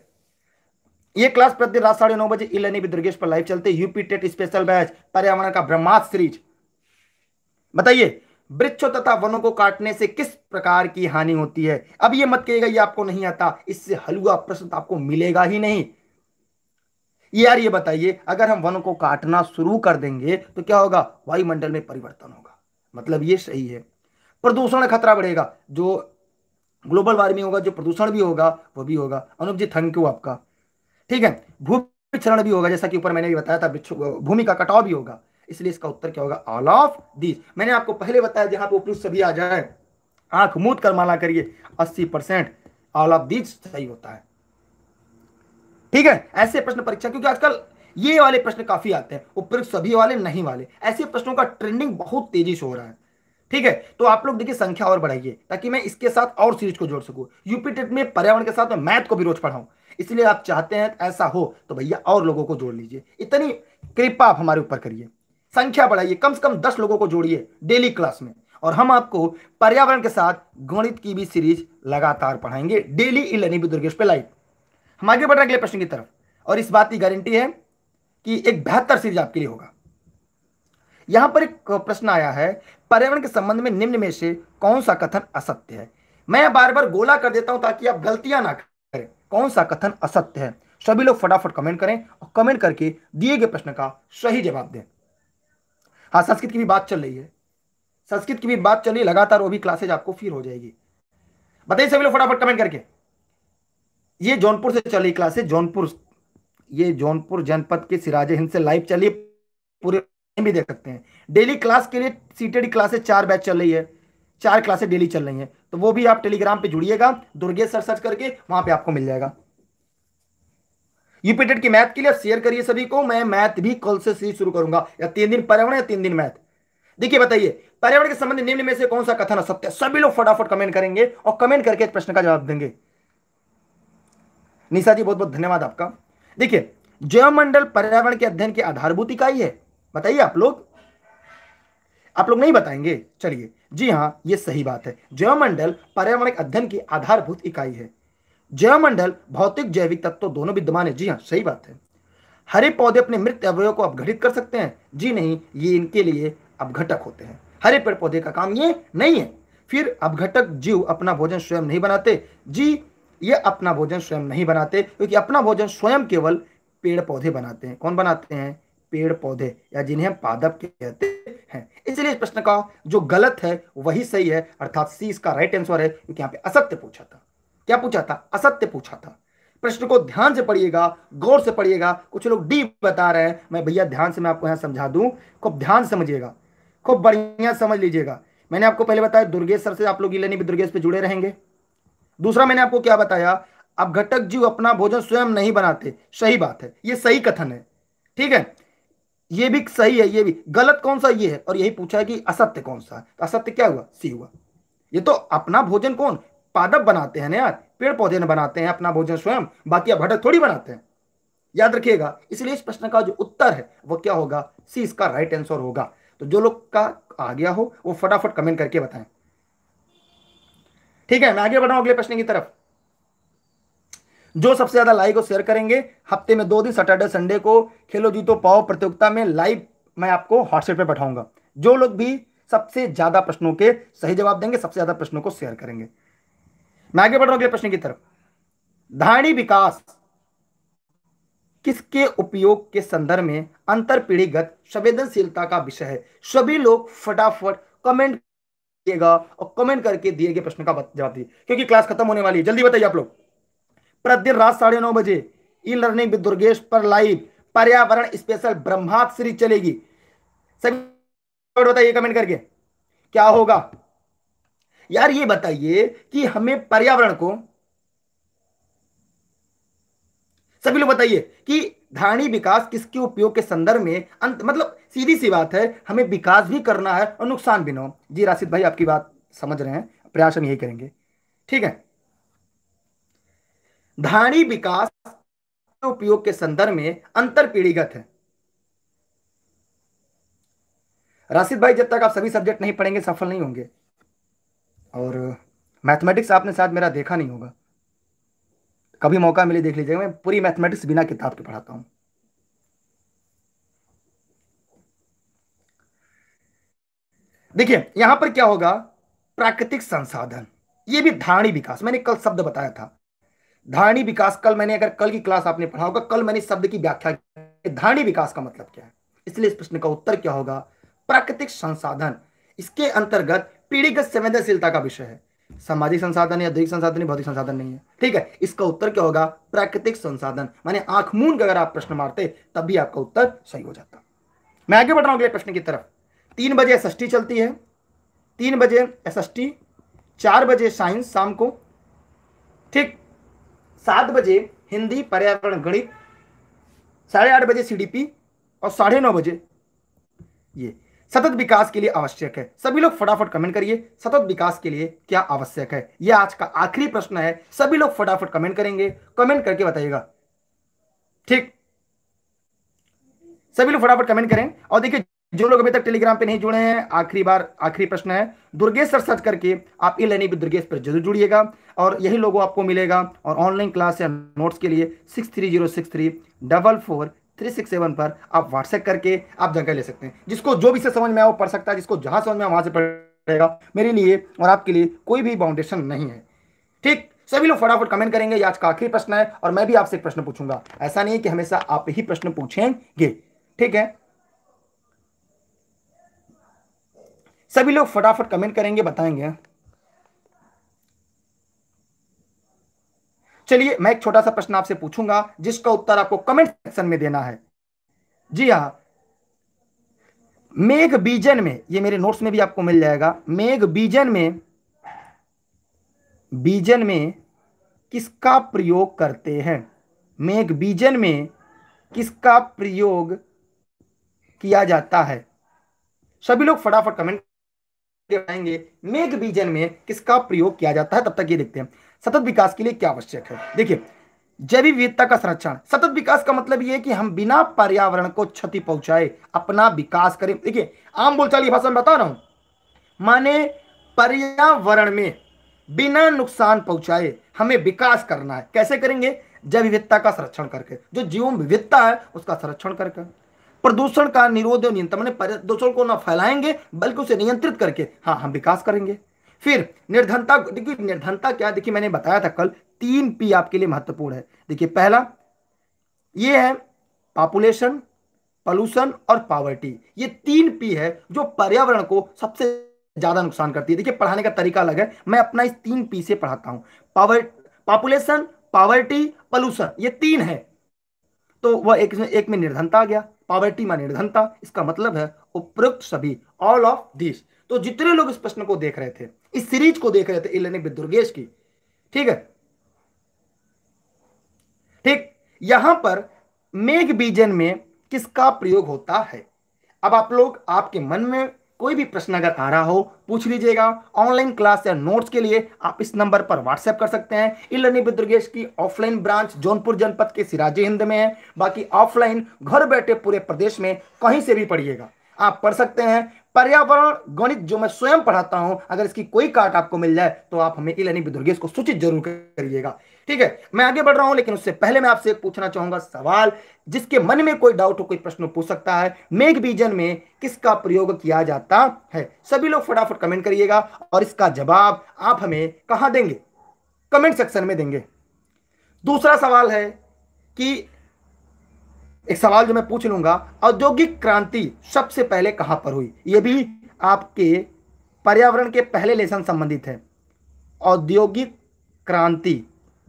ये क्लास प्रतिदिन रात साढ़े नौ बजे इलेनी दुर्गेश पर लाइव चलते यूपी टेट स्पेशल बैच पर्यावरण का ब्रह्मास्त्र सीरीज बताइए वृक्षों तथा वनों को काटने से किस प्रकार की हानि होती है अब ये मत कहिएगा ये आपको नहीं आता इससे हलुआ प्रश्न तो आपको मिलेगा ही नहीं यार ये बताइए अगर हम वनों को काटना शुरू कर देंगे तो क्या होगा वायुमंडल में परिवर्तन होगा मतलब ये सही है प्रदूषण खतरा बढ़ेगा जो ग्लोबल वार्मिंग होगा जो प्रदूषण भी होगा वो भी होगा अनुप जी थैंक यू आपका ठीक है भूमि क्षरण भी होगा जैसा कि ऊपर मैंने भी बताया था भूमि का कटाव भी होगा इसलिए इसका उत्तर क्या होगा ऑल ऑफ दीज मैंने आपको पहले बताया जहां पे उपयुक्त सभी आ जाए आंख मूत कर माला करिए अस्सी परसेंट ऑल ऑफ दीज सही होता है ठीक है ऐसे प्रश्न परीक्षा क्योंकि आजकल ये वाले प्रश्न काफी आते हैं उपयुक्त सभी वाले नहीं वाले ऐसे प्रश्नों का ट्रेंडिंग बहुत तेजी से हो रहा है ठीक है तो आप लोग देखिए संख्या और बढ़ाइए ताकि मैं इसके साथ और सीरीज को जोड़ सकूं यूपी टेट में पर्यावरण के साथ मैं मैथ को भी रोज पढ़ाऊं इसलिए आप चाहते हैं ऐसा हो तो भैया और लोगों को जोड़ लीजिए इतनी कृपा आप हमारे ऊपर करिए संख्या बढ़ाइए कम से कम दस लोगों को जोड़िए डेली क्लास में और हम आपको पर्यावरण के साथ गणित की भी सीरीज लगातार पढ़ाएंगे डेली इन भी दुर्गेश पे लाइव हम आगे बढ़ रहे अगले प्रश्न की तरफ और इस बात की गारंटी है कि एक बेहतर सीरीज आपके लिए होगा यहां पर एक प्रश्न आया है पर्यावरण के संबंध में निम्न में से कौन सा कथन असत्य है मैं बार बार गोला कर देता हूं ताकि आप गलतियां ना करें कौन सा कथन असत्य है सभी लोग फटाफट कमेंट करें और कमेंट करके दिए गए प्रश्न का सही जवाब दें हाँ संस्कृत की भी बात चल रही है संस्कृत की भी बात चल रही है लगातार वो भी क्लासेज आपको फिर हो जाएगी बताइए सभी लोग फटाफट कमेंट करके ये जौनपुर से चल रही क्लासेज जौनपुर ये जौनपुर जनपद के सिराज हिंद से लाइव चलिए पूरे भी देख सकते हैं डेली क्लास के लिए सीटेड क्लासेज चार बैच चल रही है चार क्लासेज डेली चल रही हैं तो वो भी आप टेलीग्राम पे जुड़िएगा दुर्गेश सर सर्च करके वहां पे आपको मिल जाएगा यूपीटेट की मैथ के लिए शेयर करिए सभी को मैं मैथ भी कल से सीरीज शुरू करूंगा या तीन दिन पर्यावरण या तीन दिन मैथ देखिए बताइए पर्यावरण के संबंध निम्न में से कौन सा कथन सत्य सभी लोग फटाफट कमेंट करेंगे और कमेंट करके प्रश्न का जवाब देंगे निशा जी बहुत बहुत धन्यवाद आपका देखिए जयमंडल पर्यावरण के अध्ययन की आधारभूत इकाई है बताइए आप लोग आप लोग नहीं बताएंगे चलिए जी हाँ ये सही बात है जैवमंडल पर्यावरण अध्ययन की आधारभूत इकाई है जयमंडल भौतिक जैविक तत्व तो दोनों विद्यमान है जी हाँ सही बात है हरे पौधे अपने मृत अवयव को अपघटित कर सकते हैं जी नहीं ये इनके लिए अपघटक होते हैं हरे पेड़ पौधे का काम ये नहीं है फिर अपघटक जीव अपना भोजन स्वयं नहीं बनाते जी ये अपना भोजन स्वयं नहीं बनाते क्योंकि अपना भोजन स्वयं केवल पेड़ पौधे बनाते हैं कौन बनाते हैं पेड़ पौधे या जिन्हें हम पादप कहते हैं इसलिए इस प्रश्न का जो गलत है वही सही है अर्थात सी इसका राइट आंसर है क्योंकि यहाँ पे असत्य पूछा था क्या पूछा था असत्य पूछा था प्रश्न को ध्यान से पढ़िएगा गौर से पढ़िएगा कुछ लोग डी बता रहे हैं मैं भैया ध्यान से मैं आपको यहां समझा दू खूब ध्यान समझिएगा खूब बढ़िया समझ लीजिएगा मैंने आपको पहले बताया दुर्गेश सर से आप लोग इलेनी भी दुर्गेश पे जुड़े रहेंगे दूसरा मैंने आपको क्या बताया अब घटक जीव अपना भोजन स्वयं नहीं बनाते सही बात है ये सही कथन है ठीक है ये भी सही है ये भी गलत कौन सा ये है और यही पूछा है कि असत्य कौन सा है तो असत्य क्या हुआ सी हुआ ये तो अपना भोजन कौन पादप बनाते हैं ना यार पेड़ पौधे ने बनाते हैं अपना भोजन स्वयं बाकी आप भटक थोड़ी बनाते हैं याद रखिएगा इसलिए इस प्रश्न का जो उत्तर है वो क्या होगा सी इसका राइट आंसर होगा तो जो लोग का आ गया हो वो फटाफट कमेंट करके बताएं ठीक है मैं आगे बढ़ाऊं अगले प्रश्न की तरफ जो सबसे ज्यादा लाइक और शेयर करेंगे हफ्ते में दो दिन सैटरडे संडे को खेलो जीतो पाओ प्रतियोगिता में लाइव मैं आपको व्हाट्सएप पर बैठाऊंगा जो लोग भी सबसे ज्यादा प्रश्नों के सही जवाब देंगे सबसे ज्यादा प्रश्नों को शेयर करेंगे मैं आगे बढ़ रहा हूं अगले प्रश्न की तरफ धारणी विकास किसके उपयोग के संदर्भ में अंतर पीढ़ीगत संवेदनशीलता का विषय है सभी लोग फटाफट कमेंट कीजिएगा और कमेंट करके दिए गए प्रश्न का जवाब दिए क्योंकि क्लास खत्म होने वाली है जल्दी बताइए आप लोग प्रतिदिन रात साढ़े नौ बजे ई लर्निंग विद दुर्गेश पर लाइव पर्यावरण स्पेशल ब्रह्मास्त्र सीरीज चलेगी सभी बताइए कमेंट करके क्या होगा यार ये बताइए कि हमें पर्यावरण को सभी लोग बताइए कि धारणी विकास किसके उपयोग के संदर्भ में अंत मतलब सीधी सी बात है हमें विकास भी करना है और नुकसान भी ना हो जी राशिद भाई आपकी बात समझ रहे हैं प्रयास हम यही करेंगे ठीक है धारणी विकास उपयोग के संदर्भ में अंतर पीढ़ीगत है राशिद भाई जब तक आप सभी सब्जेक्ट नहीं पढ़ेंगे सफल नहीं होंगे और मैथमेटिक्स आपने शायद मेरा देखा नहीं होगा कभी मौका मिले देख लीजिएगा मैं पूरी मैथमेटिक्स बिना किताब के पढ़ाता हूँ देखिए यहां पर क्या होगा प्राकृतिक संसाधन ये भी धारणी विकास मैंने कल शब्द बताया था धारणी विकास कल मैंने अगर कल की क्लास आपने पढ़ा होगा कल मैंने शब्द की व्याख्या धारणी विकास का मतलब क्या है इसलिए इस प्रश्न का उत्तर क्या होगा प्राकृतिक संसाधन इसके अंतर्गत पीढ़ीगत संवेदनशीलता का विषय है सामाजिक संसाधन या अधिक संसाधन भौतिक संसाधन नहीं है ठीक है इसका उत्तर क्या होगा प्राकृतिक संसाधन माने आंख मूंद अगर आप प्रश्न मारते तब भी आपका उत्तर सही हो जाता मैं आगे बढ़ रहा हूं अगले प्रश्न की तरफ तीन बजे एस चलती है तीन बजे एस एस बजे साइंस शाम को ठीक सात बजे हिंदी पर्यावरण गणित साढ़े आठ बजे सी और साढ़े नौ बजे ये सतत विकास के लिए आवश्यक है सभी लोग फटाफट कमेंट करिए सतत विकास के लिए क्या आवश्यक है यह आज का आखिरी प्रश्न है सभी लोग फटाफट कमेंट करेंगे कमेंट करके बताइएगा ठीक सभी लोग फटाफट कमेंट करें और देखिए जो लोग अभी तक टेलीग्राम पे नहीं जुड़े हैं आखिरी बार आखिरी प्रश्न है दुर्गेश सर सर्च करके आप ई लर्निंग दुर्गेश पर जरूर जुड़िएगा और यही लोगों आपको मिलेगा और ऑनलाइन क्लास या नोट्स के लिए six three zero six three double four three six seven पर आप व्हाट्सएप करके आप जानकारी ले सकते हैं जिसको जो भी से समझ में आया वो पढ़ सकता है जिसको जहां समझ में आया वहां से पढ़ेगा मेरे लिए और आपके लिए कोई भी बाउंडेशन नहीं है ठीक सभी लोग फटाफट कमेंट करेंगे आज का आखिरी प्रश्न है और मैं भी आपसे एक प्रश्न पूछूंगा ऐसा नहीं है कि हमेशा आप ही प्रश्न पूछेंगे ठीक है सभी लोग फटाफट कमेंट करेंगे बताएंगे हाँ। चलिए मैं एक छोटा सा प्रश्न आपसे पूछूंगा जिसका उत्तर आपको कमेंट सेक्शन में देना है जी हाँ मेघ बीजन में ये मेरे नोट्स में भी आपको मिल जाएगा मेघ बीजन में बीजन में किसका प्रयोग करते हैं मेघ बीजन में किसका प्रयोग किया जाता है सभी लोग फटाफट कमेंट बताएंगे मेघ बीजन में किसका प्रयोग किया जाता है तब तक ये देखते हैं सतत विकास के लिए क्या आवश्यक है देखिए जैविक विविधता का संरक्षण सतत विकास का मतलब है कि हम बिना पर्यावरण को क्षति पहुंचाए अपना विकास करें देखिए आम बोलचाल की भाषा में बता रहा हूं माने पर्यावरण में बिना नुकसान पहुंचाए हमें विकास करना है कैसे करेंगे जैव विविधता का संरक्षण करके जो जीवन विविधता है उसका संरक्षण करके प्रदूषण का निरोध और नियंत्रण प्रदूषण को ना फैलाएंगे बल्कि उसे नियंत्रित करके हाँ हम विकास करेंगे फिर निर्धनता देखिए निर्धनता क्या देखिए मैंने बताया था कल तीन पी आपके लिए महत्वपूर्ण है देखिए पहला ये है पॉपुलेशन पॉल्यूशन और पावर्टी ये तीन पी है जो पर्यावरण को सबसे ज्यादा नुकसान करती है देखिए पढ़ाने का तरीका अलग है मैं अपना इस तीन पी से पढ़ाता हूं पावर पॉपुलेशन पावर्टी पॉल्यूशन ये तीन है तो वह एक, एक में निर्धनता आ गया पॉवर्टी माने निर्धनता इसका मतलब है उपयुक्त सभी ऑल ऑफ दिस तो जितने लोग इस प्रश्न को देख रहे थे इस सीरीज को देख रहे थे इलेनिक दुर्गेश की ठीक है ठीक यहां पर मेघ बीजन में किसका प्रयोग होता है अब आप लोग आपके मन में कोई भी प्रश्न अगर आ रहा हो पूछ लीजिएगा ऑनलाइन क्लास या नोट्स के लिए आप इस नंबर पर व्हाट्सएप कर सकते हैं ई लर्निंग दुर्गेश की ऑफलाइन ब्रांच जौनपुर जनपद के सिराजी हिंद में है बाकी ऑफलाइन घर बैठे पूरे प्रदेश में कहीं से भी पढ़िएगा आप पढ़ सकते हैं पर्यावरण गणित जो मैं स्वयं पढ़ाता हूं अगर इसकी कोई कार्ट आपको मिल जाए तो आप हमें इलानी बिदुर्गेश इसको सूचित जरूर करिएगा ठीक है मैं आगे बढ़ रहा हूं लेकिन उससे पहले मैं आपसे पूछना चाहूंगा सवाल जिसके मन में कोई डाउट हो कोई प्रश्न पूछ सकता है मेघ बीजन में किसका प्रयोग किया जाता है सभी लोग फटाफट कमेंट करिएगा और इसका जवाब आप हमें कहा देंगे कमेंट सेक्शन में देंगे दूसरा सवाल है कि एक सवाल जो मैं पूछ लूंगा औद्योगिक क्रांति सबसे पहले कहां पर हुई यह भी आपके पर्यावरण के पहले लेसन संबंधित है औद्योगिक क्रांति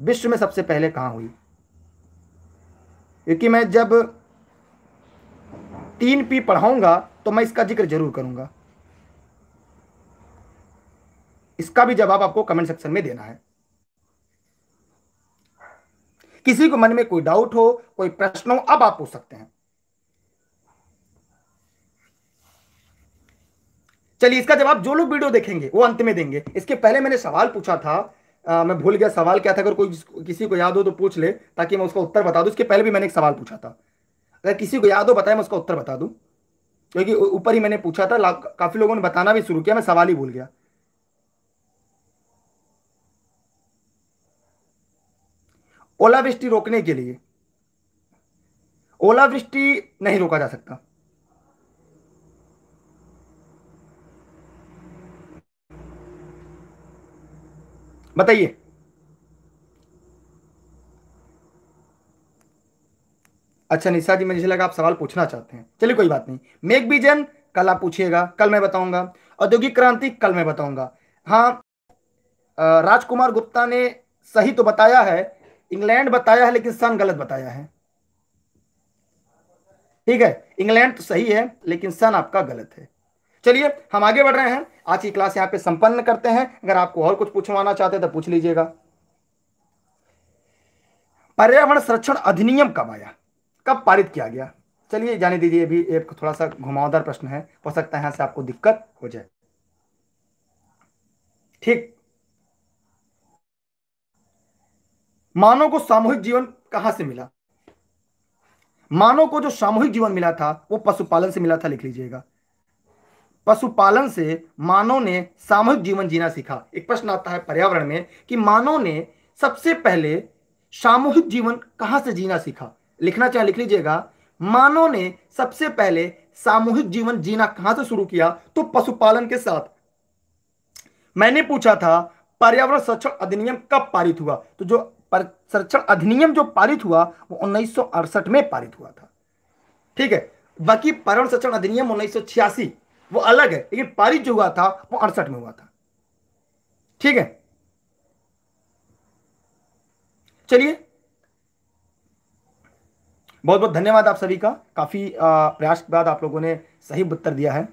विश्व में सबसे पहले कहां हुई क्योंकि मैं जब तीन पी पढ़ाऊंगा तो मैं इसका जिक्र जरूर करूंगा इसका भी जवाब आपको कमेंट सेक्शन में देना है किसी को मन में कोई डाउट हो कोई प्रश्न हो अब आप पूछ सकते हैं चलिए इसका जवाब जो लोग वीडियो देखेंगे वो अंत में देंगे इसके पहले मैंने सवाल पूछा था आ, मैं भूल गया सवाल क्या था अगर कोई किसी को याद हो तो पूछ ले ताकि मैं उसका उत्तर बता दूं इसके पहले भी मैंने एक सवाल पूछा था अगर किसी को याद हो बताए मैं उसका उत्तर बता दूं क्योंकि ऊपर ही मैंने पूछा था काफ़ी लोगों ने बताना भी शुरू किया मैं सवाल ही भूल गया ओलावृष्टि रोकने के लिए ओलावृष्टि नहीं रोका जा सकता बताइए अच्छा निशा जी मुझे लगा आप सवाल पूछना चाहते हैं चलिए कोई बात नहीं मेक बीजन कल आप पूछिएगा कल मैं बताऊंगा औद्योगिक क्रांति कल मैं बताऊंगा हाँ राजकुमार गुप्ता ने सही तो बताया है इंग्लैंड बताया है लेकिन सन गलत बताया है ठीक है इंग्लैंड तो सही है लेकिन सन आपका गलत है चलिए हम आगे बढ़ रहे हैं आज की क्लास यहां पे संपन्न करते हैं अगर आपको और कुछ पूछवाना चाहते हैं तो पूछ लीजिएगा पर्यावरण संरक्षण अधिनियम कब आया कब पारित किया गया चलिए जाने दीजिए अभी एक थोड़ा सा घुमावदार प्रश्न है हो सकता है यहां से आपको दिक्कत हो जाए ठीक मानव को सामूहिक जीवन कहां से मिला मानव को जो सामूहिक जीवन मिला था वो पशुपालन से मिला था लिख लीजिएगा पशुपालन से मानव ने सामूहिक जीवन जीना सीखा एक प्रश्न आता है पर्यावरण में कि मानव ने सबसे पहले सामूहिक जीवन कहां से जीना सीखा लिखना चाहे लिख लीजिएगा मानव ने सबसे पहले सामूहिक जीवन जीना कहां से शुरू किया तो पशुपालन के साथ मैंने पूछा था पर्यावरण संरक्षण अधिनियम कब पारित हुआ तो जो संरक्षण अधिनियम जो पारित हुआ वो उन्नीस में पारित हुआ था ठीक है बाकी पर्यावरण संरक्षण अधिनियम उन्नीस वो अलग है लेकिन पारित जो हुआ था वो अड़सठ में हुआ था ठीक है चलिए बहुत बहुत धन्यवाद आप सभी का काफ़ी प्रयास के बाद आप लोगों ने सही उत्तर दिया है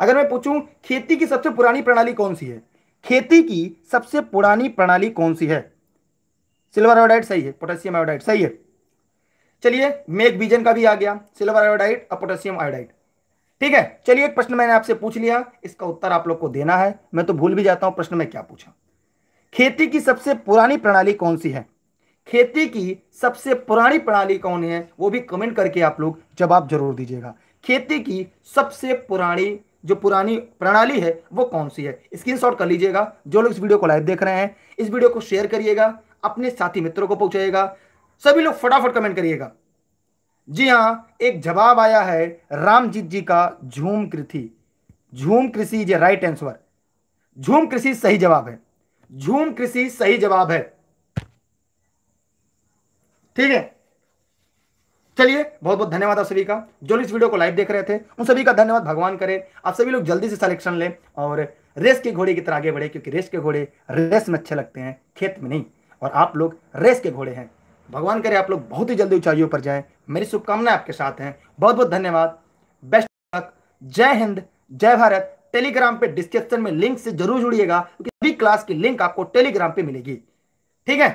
अगर मैं पूछूं खेती की सबसे पुरानी प्रणाली कौन सी है खेती की सबसे पुरानी प्रणाली कौन सी है सिल्वर आयोडाइड सही है पोटेशियम आयोडाइड सही है चलिए मेघ बीजन का भी आ गया सिल्वर आयोडाइड और पोटेशियम आयोडाइड ठीक है चलिए एक प्रश्न मैंने आपसे पूछ लिया इसका उत्तर आप लोग को देना है मैं तो भूल भी जाता हूं प्रश्न में क्या पूछा खेती की सबसे पुरानी प्रणाली कौन सी है खेती की सबसे पुरानी प्रणाली कौन है वो भी कमेंट करके आप लोग जवाब जरूर दीजिएगा खेती की सबसे पुरानी जो पुरानी प्रणाली है वो कौन सी है स्क्रीनशॉट कर लीजिएगा जो लोग इस वीडियो को लाइव देख रहे हैं इस वीडियो को शेयर करिएगा अपने साथी मित्रों को पहुंचाएगा सभी लोग फटाफट कमेंट करिएगा जी हाँ एक जवाब आया है रामजीत जी का झूम कृषि झूम कृषि इज ए राइट आंसर झूम कृषि सही जवाब है झूम कृषि सही जवाब है ठीक है चलिए बहुत बहुत धन्यवाद आप सभी का जो इस वीडियो को लाइव देख रहे थे उन सभी का धन्यवाद भगवान करे आप सभी लोग जल्दी से सिलेक्शन लें और रेस के घोड़े की तरह आगे बढ़े क्योंकि रेस के घोड़े रेस में अच्छे लगते हैं खेत में नहीं और आप लोग रेस के घोड़े हैं भगवान करे आप लोग बहुत ही जल्दी ऊंचाइयों पर जाएं मेरी शुभकामनाएं आपके साथ हैं बहुत बहुत धन्यवाद बेस्ट लक जय हिंद जय भारत टेलीग्राम पे डिस्क्रिप्शन में लिंक से जरूर जुड़िएगा क्योंकि सभी क्लास की लिंक आपको टेलीग्राम पे मिलेगी ठीक है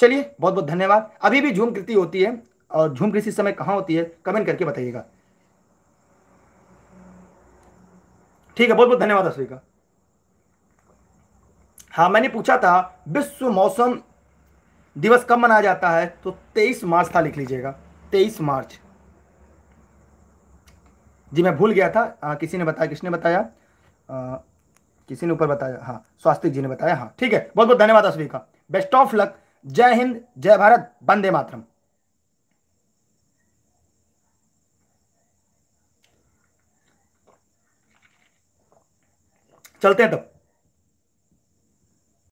चलिए बहुत बहुत धन्यवाद अभी भी झूम कृति होती है और झूम कृषि समय कहाँ होती है कमेंट करके बताइएगा ठीक है बहुत बहुत धन्यवाद अश्विका हाँ मैंने पूछा था विश्व मौसम दिवस कब मनाया जाता है तो 23 मार्च था लिख लीजिएगा 23 मार्च जी मैं भूल गया था आ, किसी ने बताया किसने बताया आ, किसी ने ऊपर बताया हाँ स्वास्तिक जी ने बताया हाँ ठीक है बहुत बहुत धन्यवाद असवी का बेस्ट ऑफ लक जय हिंद जय भारत वंदे मातरम चलते हैं तब तो।